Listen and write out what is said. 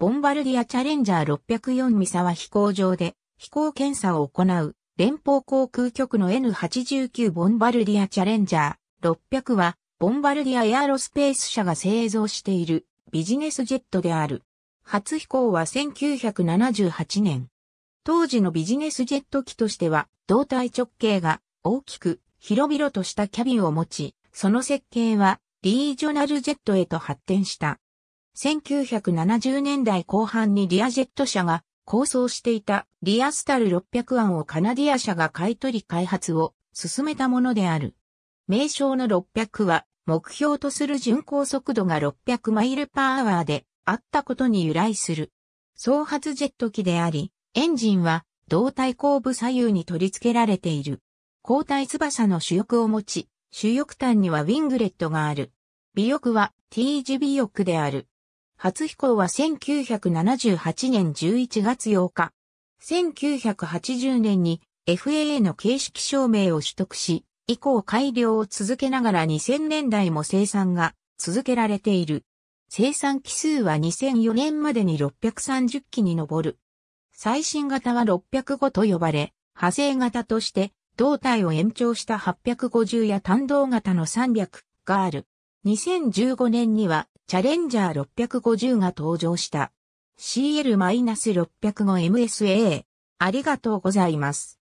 ボンバルディアチャレンジャー604三沢飛行場で飛行検査を行う連邦航空局の N89 ボンバルディアチャレンジャー600はボンバルディアエアロスペース社が製造しているビジネスジェットである。初飛行は1978年。当時のビジネスジェット機としては胴体直径が大きく広々としたキャビンを持ち、その設計はリージョナルジェットへと発展した。1970年代後半にリアジェット社が構想していたリアスタル600案をカナディア社が買い取り開発を進めたものである。名称の600は目標とする巡航速度が600マイルパーアワーであったことに由来する。総発ジェット機であり、エンジンは胴体後部左右に取り付けられている。後体翼の主翼を持ち、主翼端にはウィングレットがある。尾翼は T 字尾翼である。初飛行は1978年11月8日。1980年に FAA の形式証明を取得し、以降改良を続けながら2000年代も生産が続けられている。生産機数は2004年までに630機に上る。最新型は605と呼ばれ、派生型として胴体を延長した850や単動型の300がある。2015年にはチャレンジャー650が登場した。CL-605MSA。ありがとうございます。